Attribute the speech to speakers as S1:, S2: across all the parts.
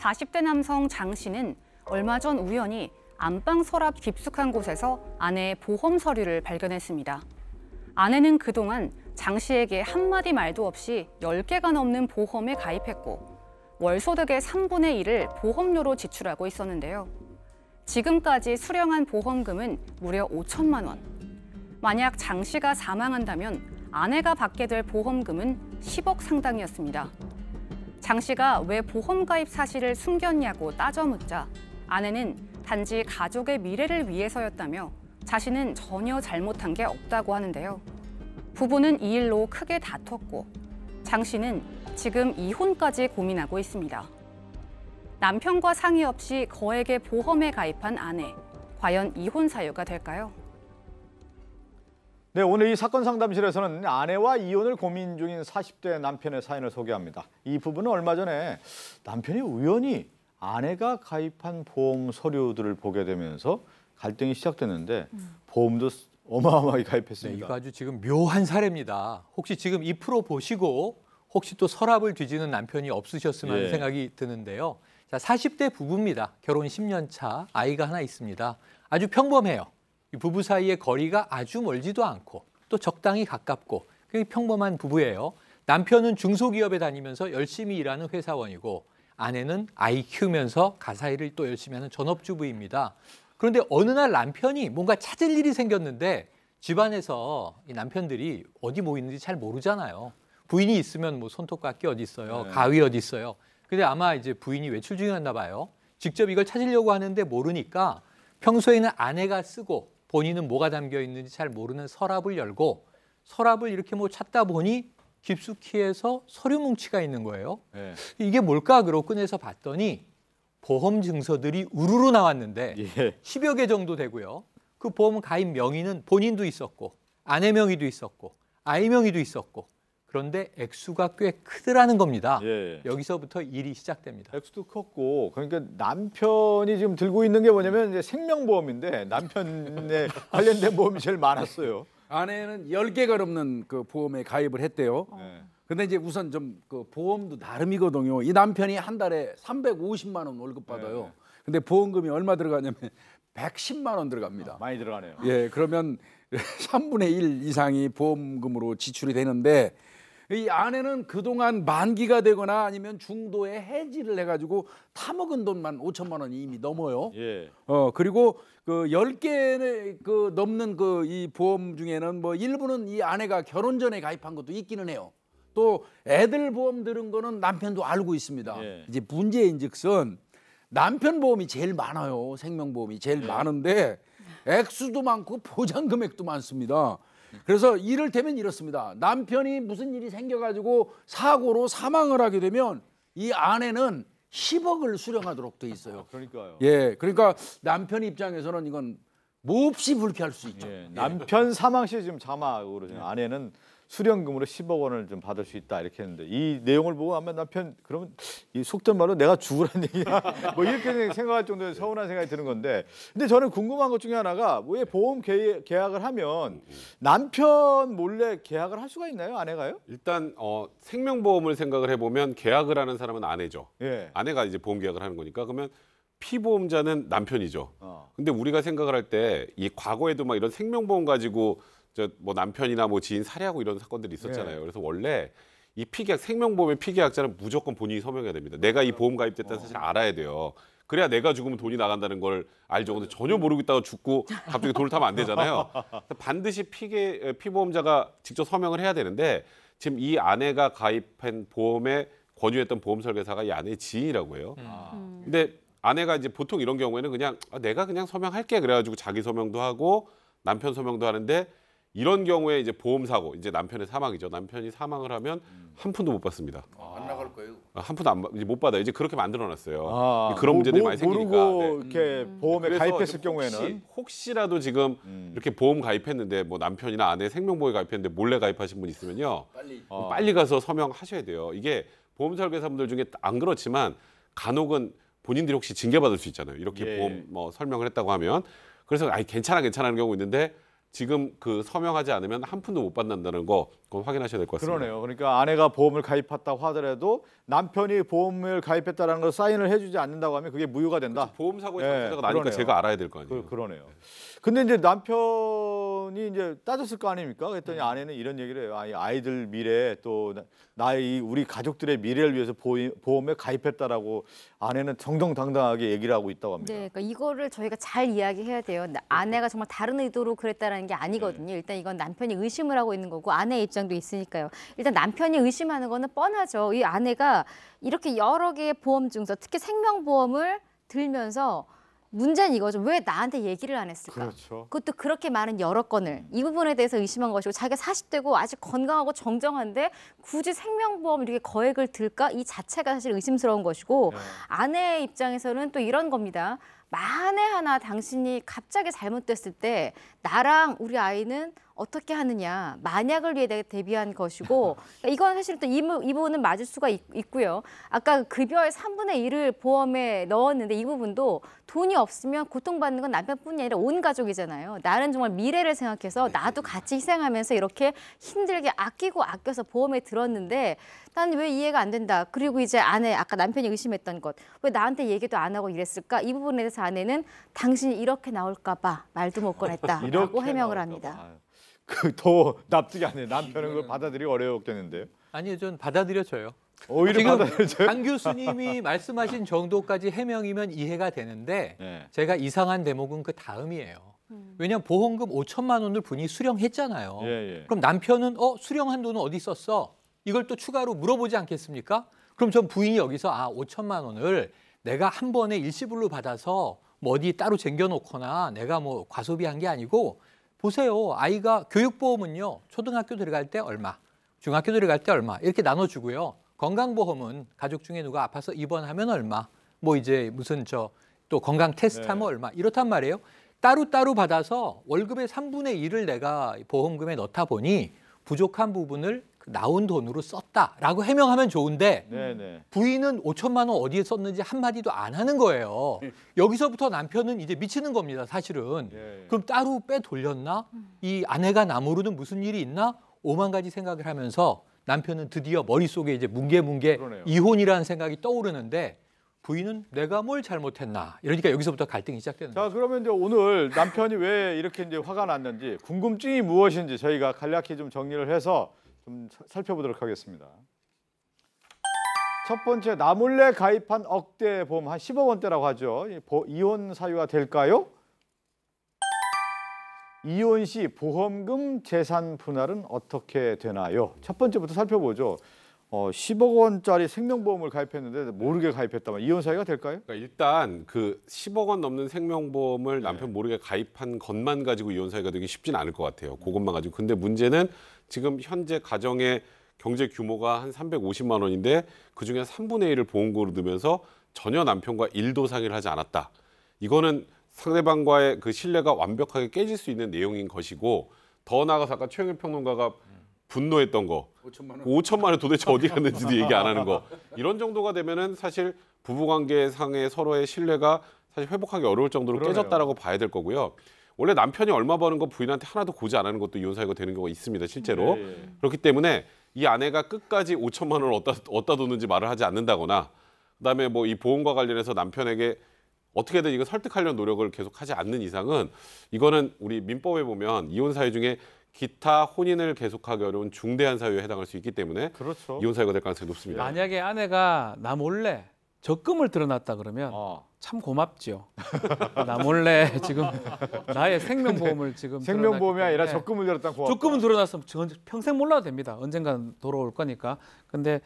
S1: 40대 남성 장 씨는 얼마 전 우연히 안방 서랍 깊숙한 곳에서 아내의 보험 서류를 발견했습니다. 아내는 그동안 장 씨에게 한마디 말도 없이 10개가 넘는 보험에 가입했고 월소득의 3분의 1을 보험료로 지출하고 있었는데요. 지금까지 수령한 보험금은 무려 5천만 원. 만약 장 씨가 사망한다면 아내가 받게 될 보험금은 10억 상당이었습니다. 장 씨가 왜 보험 가입 사실을 숨겼냐고 따져 묻자 아내는 단지 가족의 미래를 위해서였다며 자신은 전혀 잘못한 게 없다고 하는데요. 부부는 이 일로 크게 다퉜고 장 씨는 지금 이혼까지 고민하고 있습니다. 남편과 상의 없이 거액의 보험에 가입한 아내, 과연 이혼 사유가 될까요?
S2: 네, 오늘 이 사건 상담실에서는 아내와 이혼을 고민 중인 40대 남편의 사연을 소개합니다. 이 부분은 얼마 전에 남편이 우연히 아내가 가입한 보험 서류들을 보게
S3: 되면서 갈등이 시작됐는데 보험도 어마어마하게 가입했습니다. 네, 이거 아주 지금 묘한 사례입니다. 혹시 지금 이 프로 보시고 혹시 또 서랍을 뒤지는 남편이 없으셨으면 하는 예. 생각이 드는데요. 자, 40대 부부입니다. 결혼 10년 차 아이가 하나 있습니다. 아주 평범해요. 부부 사이의 거리가 아주 멀지도 않고 또 적당히 가깝고 평범한 부부예요. 남편은 중소기업에 다니면서 열심히 일하는 회사원이고 아내는 아이 키우면서 가사일을 또 열심히 하는 전업주부입니다. 그런데 어느 날 남편이 뭔가 찾을 일이 생겼는데 집안에서 이 남편들이 어디 모이는지 뭐 잘 모르잖아요. 부인이 있으면 뭐 손톱깎이 어디 있어요, 네. 가위 어디 있어요. 근데 아마 이제 부인이 외출 중이었나 봐요. 직접 이걸 찾으려고 하는데 모르니까 평소에는 아내가 쓰고 본인은 뭐가 담겨 있는지 잘 모르는 서랍을 열고 서랍을 이렇게 뭐 찾다 보니 깊숙이해서 서류 뭉치가 있는 거예요. 네. 이게 뭘까 그러고 꺼내서 봤더니 보험 증서들이 우르르 나왔는데 예. 10여 개 정도 되고요. 그 보험 가입 명의는 본인도 있었고 아내 명의도 있었고 아이 명의도 있었고 그런데 액수가 꽤 크더라는 겁니다. 예. 여기서부터 일이 시작됩니다. 액수도 컸고 그러니까 남편이 지금 들고 있는 게 뭐냐면 이제
S4: 생명보험인데 남편에 관련된 보험이 제일 많았어요. 아내는 1 0개가 넘는 그 보험에 가입을 했대요. 어. 네. 근데 이제 우선 좀 그 보험도 나름이거든요. 이 남편이 한 달에 350만 원 월급 받아요. 네, 네. 근데 보험금이 얼마 들어가냐면 110만 원 들어갑니다. 아, 많이 들어가네요. 예, 그러면 3분의 1 이상이 보험금으로 지출이 되는데 이 아내는 그동안 만기가 되거나 아니면 중도에 해지를 해가지고 타먹은 돈만 5천만 원이 이미 넘어요. 예. 어 그리고 그 10개 그 넘는 그 이 보험 중에는 뭐 일부는 이 아내가 결혼 전에 가입한 것도 있기는 해요. 또 애들 보험 들은 거는 남편도 알고 있습니다. 예. 이제 문제인즉슨 남편 보험이 제일 많아요. 생명 보험이 제일 예. 많은데 액수도 많고 보장 금액도 많습니다. 그래서 이를테면 이렇습니다. 남편이 무슨 일이 생겨가지고 사고로 사망을 하게 되면 이 아내는 10억을 수령하도록 돼 있어요. 아, 그러니까요. 예, 그러니까 남편 입장에서는 이건 몹시 불쾌할 수 있죠. 예, 남편 사망 시 지금 자막으로 지금 예.
S2: 아내는 수령금으로 10억 원을 좀 받을 수 있다 이렇게 했는데 이 내용을 보고 아마 남편 그러면 이 속된 말로 내가 죽으란 얘기야 뭐 이렇게 생각할 정도로 서운한 생각이 드는 건데 근데 저는 궁금한 것 중에 하나가 왜 보험 계약을 하면 남편 몰래 계약을 할 수가 있나요 아내가요?
S5: 일단 어, 생명보험을 생각을 해보면 계약을 하는 사람은 아내죠. 예. 아내가 이제 보험 계약을 하는 거니까 그러면 피보험자는 남편이죠. 어. 근데 우리가 생각을 할 때 이 과거에도 막 이런 생명보험 가지고 저뭐 남편이나 뭐 지인 살해하고 이런 사건들이 있었잖아요. 예. 그래서 원래 이 피계약 생명보험의 피계약자는 무조건 본인이 서명해야 됩니다. 내가 이 보험 가입됐다는 어. 사실 알아야 돼요. 그래야 내가 죽으면 돈이 나간다는 걸 알죠. 근데 전혀 모르고 있다가 죽고 갑자기 돈을 타면 안 되잖아요. 반드시 피계 피보험자가 직접 서명을 해야 되는데 지금 이 아내가 가입한 보험에 권유했던 보험 설계사가 이 아내의 지인이라고 해요. 음. 아. 음. 근데 아내가 이제 보통 이런 경우에는 그냥 아, 내가 그냥 서명할게 그래가지고 자기 서명도 하고 남편 서명도 하는데 이런 경우에 이제 보험 사고 이제 남편의 사망이죠. 남편이 사망을 하면 한 푼도 못 받습니다.
S4: 아, 안 나갈 거예요.
S5: 아, 한 푼도 안, 받- 이제 못 받아요. 이제 그렇게 만들어놨어요. 아, 그런 모- 뭐, 문제들이 뭐, 많이 생기니까. 모르고
S2: 네. 이렇게 음. 보험에 그 가입했을 혹시- 경우에는
S5: 혹시라도 지금 음. 이렇게 보험 가입했는데 뭐 남편이나 아내 생명보험에 가입했는데 몰래 가입하신 분 있으면요
S1: 빨리. 어. 뭐 빨리 가서
S5: 서명하셔야 돼요. 이게 보험 설계사분들 중에 안 그렇지만 간혹은 본인들이 혹시 징계받을 수 있잖아요. 이렇게 예. 보험 뭐 설명을 했다고 하면 그래서 아이 괜찮아 괜찮아는 하 경우 있는데 지금 그 서명하지 않으면 한 푼도 못 받는다는 거 그건 확인하셔야 될 것 같습니다. 그러네요. 그러니까
S2: 아내가 보험을 가입했다고 하더라도 남편이 보험을 가입했다라는 걸 사인을 해주지 않는다고 하면 그게 무효가 된다. 그렇죠. 보험 사고의 예, 당사자 나니까 그러네요. 제가
S5: 알아야 될 거 아니에요. 그, 러네요
S2: 근데 이제 남편 아내분이 이제 따졌을 거 아닙니까? 그랬더니 네. 아내는 이런 얘기를 해요. 아니, 아이들 미래 또 나의 우리 가족들의 미래를 위해서 보험에 가입했다라고 아내는 정정당당하게 얘기를 하고 있다고 합니다.
S6: 네, 그러니까 이거를 저희가 잘 이야기해야 돼요. 그렇죠. 아내가 정말 다른 의도로 그랬다라는 게 아니거든요. 네. 일단 이건 남편이 의심을 하고 있는 거고 아내 입장도 있으니까요. 일단 남편이 의심하는 거는 뻔하죠. 이 아내가 이렇게 여러 개의 보험 증서, 특히 생명보험을 들면서 문제는 이거죠. 왜 나한테 얘기를 안 했을까? 그렇죠. 그것도 그렇게 많은 여러 건을 이 부분에 대해서 의심한 것이고 자기가 40대고 아직 건강하고 정정한데 굳이 생명보험 이렇게 거액을 들까? 이 자체가 사실 의심스러운 것이고 네. 아내의 입장에서는 또 이런 겁니다. 만에 하나 당신이 갑자기 잘못됐을 때 나랑 우리 아이는 어떻게 하느냐 만약을 위해 대비한 것이고 그러니까 이건 사실 또 이 부분은 맞을 수가 있, 고요 아까 그 급여의 3분의 1을 보험에 넣었는데 이 부분도 돈이 없으면 고통받는 건 남편뿐이 아니라 온 가족이잖아요. 나는 정말 미래를 생각해서 네. 나도 같이 희생하면서 이렇게 힘들게 아끼고 아껴서 보험에 들었는데 나는 왜 이해가 안 된다. 그리고 이제 아내 아까 남편이 의심했던 것 왜 나한테 얘기도 안 하고 이랬을까 이 부분에 대해서 콘서트 안는 당신이 이렇게 나올까 봐 말도 못 꺼냈다라고 해명을 합니다.
S2: 그더 납득이 안
S3: 해. 남편은 그걸 받아들이기 어려웠겠는데요. 아니요, 전 받아들여져요. 오히려 지금 받아들여져요? 강 교수님이 말씀하신 정도까지 해명이면 이해가 되는데 네. 제가 이상한 대목은 그 다음이에요. 음. 왜냐면 보험금 5천만 원을 분이 수령했잖아요. 예, 예. 그럼 남편은 어 수령한 돈은 어디 썼어? 이걸 또 추가로 물어보지 않겠습니까? 그럼 전 부인이 여기서 아 5천만 원을 내가 한 번에 일시불로 받아서 뭐 어디 따로 쟁겨놓거나 내가 뭐 과소비한 게 아니고 보세요. 아이가 교육보험은요. 초등학교 들어갈 때 얼마, 중학교 들어갈 때 얼마 이렇게 나눠주고요. 건강보험은 가족 중에 누가 아파서 입원하면 얼마, 뭐 이제 무슨 저 또 건강 테스트하면 네. 얼마 이렇단 말이에요. 따로따로 받아서 월급의 3분의1을 내가 보험금에 넣다 보니 부족한 부분을 나온 돈으로 썼다라고 해명하면 좋은데 네네. 부인은 5천만 원 어디에 썼는지 한마디도 안 하는 거예요. 여기서부터 남편은 이제 미치는 겁니다, 사실은. 예. 예. 그럼 따로 빼 돌렸나? 이 아내가 나무르는 무슨 일이 있나? 오만 가지 생각을 하면서 남편은 드디어 머릿속에 이제 뭉게뭉게 이혼이라는 생각이 떠오르는데 부인은 내가 뭘 잘못했나 이러니까 여기서부터 갈등이 시작되는 거죠. 자 그러면 이제
S2: 오늘 남편이 왜 이렇게 이제 화가 났는지 궁금증이 무엇인지 저희가 간략히 좀 정리를 해서 좀 살펴보도록 하겠습니다. 첫 번째 나몰래 가입한 억대 보험 한 10억 원대라고 하죠. 이혼 사유가 될까요? 이혼 시 보험금 재산 분할은 어떻게 되나요? 첫 번째부터 살펴보죠. 어, 10억 원짜리 생명보험을 가입했는데 모르게 가입했다면 이혼 사유가 될까요?
S5: 그러니까 일단 그 10억 원 넘는 생명보험을 남편 모르게 가입한 것만 가지고 이혼 사이가 되기 쉽진 않을 것 같아요. 그것만 가지고. 근데 문제는 지금 현재 가정의 경제 규모가 한 350만 원인데 그중에 3분의 1을 보험고로 넣으면서 전혀 남편과 일도 상의를 하지 않았다. 이거는 상대방과의 그 신뢰가 완벽하게 깨질 수 있는 내용인 것이고 더 나아가서 아까 최영일 평론가가 분노했던 거,
S4: 5천만 원, 5천만 원 도대체 어디 갔는지도 얘기 안 하는 거
S5: 이런 정도가 되면은 사실 부부관계상의 서로의 신뢰가 사실 회복하기 어려울 정도로 그러네요. 깨졌다라고 봐야 될 거고요. 원래 남편이 얼마 버는 거 부인한테 하나도 고지 안 하는 것도 이혼 사유가 되는 경우가 있습니다 실제로 네. 그렇기 때문에 이 아내가 끝까지 5천만 원을 어디다, 어디다 뒀는지 말을 하지 않는다거나 그다음에 뭐 이 보험과 관련해서 남편에게 어떻게든 이거 설득하려는 노력을 계속하지 않는 이상은 이거는 우리 민법에 보면 이혼 사유 중에 기타 혼인을 계속하기 어려운 중대한 사유에 해당할 수 있기 때문에
S7: 그렇죠. 이혼
S5: 사유가 될 가능성이 높습니다.
S7: 만약에 아내가 나 몰래 적금을 들어놨다 그러면 어. 참고맙지나 몰래 지금 나의 생명보험을 지금 생명보험이 아니라 적금을 들었다 고맙다. 적금은 들어놨으면 평생 몰라도 됩니다. 언젠간 돌아올 거니까. 근데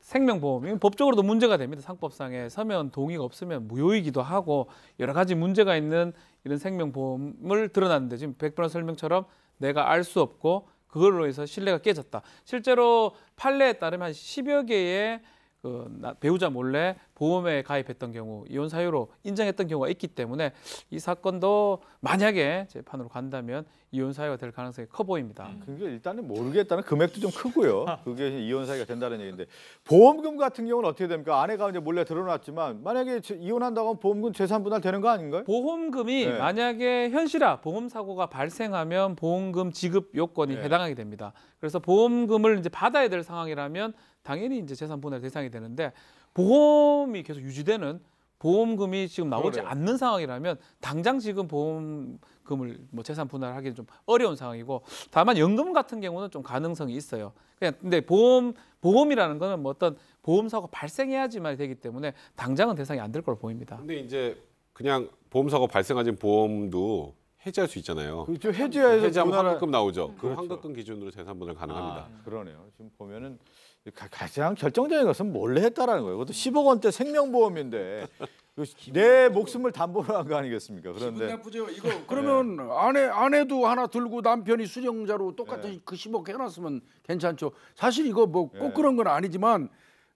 S7: 생명보험이 법적으로도 문제가 됩니다. 상법상에 서면 동의가 없으면 무효이기도 하고 여러 가지 문제가 있는 이런 생명보험을 들어놨는데 지금 백 변호 설명처럼 내가 알 수 없고 그걸로 해서 신뢰가 깨졌다. 실제로 판례에 따르면 한 10여 개의 그 배우자 몰래 보험에 가입했던 경우 이혼 사유로 인정했던 경우가 있기 때문에 이 사건도 만약에 재판으로 간다면 이혼 사유가 될 가능성이 커 보입니다. 음. 그게 일단은 모르겠다는 금액도 좀 크고요. 그게 이혼 사유가 된다는 얘기인데 보험금 같은 경우는 어떻게 됩니까?
S2: 아내가 이제 몰래 드러났지만 만약에 이혼한다고 하면 보험금 재산 분할 되는 거 아닌가요? 보험금이 네.
S7: 만약에 현실화 보험 사고가 발생하면 보험금 지급 요건이 네. 해당하게 됩니다. 그래서 보험금을 이제 받아야 될 상황이라면 당연히 이제 재산 분할 대상이 되는데 보험이 계속 유지되는 보험금이 지금 나오지 그러요 않는 상황이라면 당장 지금 보험금을 뭐 재산 분할하기는 좀 어려운 상황이고 다만 연금 같은 경우는 좀 가능성이 있어요. 그냥 근데 보험 보험이라는 거는 뭐 어떤 보험 사고 발생해야지만 되기 때문에 당장은 대상이 안 될 걸 보입니다.
S5: 근데 이제 그냥 보험 사고 발생하신 보험도 해지할 수 있잖아요.
S7: 그렇죠. 해지해서 해지하면 환급금
S5: 나오죠. 그 그렇죠. 환급금 기준으로 재산 분할 가능합니다. 아, 그러네요. 지금 보면은
S2: 가장 결정적인 것은 몰래 했다라는 거예요. 그것도 10억
S4: 원대 생명보험인데 내 목숨을 담보로 한 거 아니겠습니까? 그런데 기분 나쁘죠. 이거 네. 그러면 네. 아내 아내도 하나 들고 남편이 수령자로 똑같은 네. 그 10억 해놨으면 괜찮죠. 사실 이거 뭐꼭 네. 그런 건 아니지만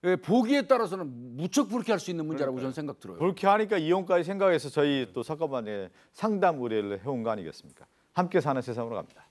S4: 예, 보기에 따라서는 무척 불쾌할 수 있는 문제라고 그러니까요. 저는 생각 들어요.
S2: 불쾌하니까 이혼까지 생각해서 저희 또사건만의 상담 의뢰를 해온 거 아니겠습니까? 함께 사는 세상으로 갑니다.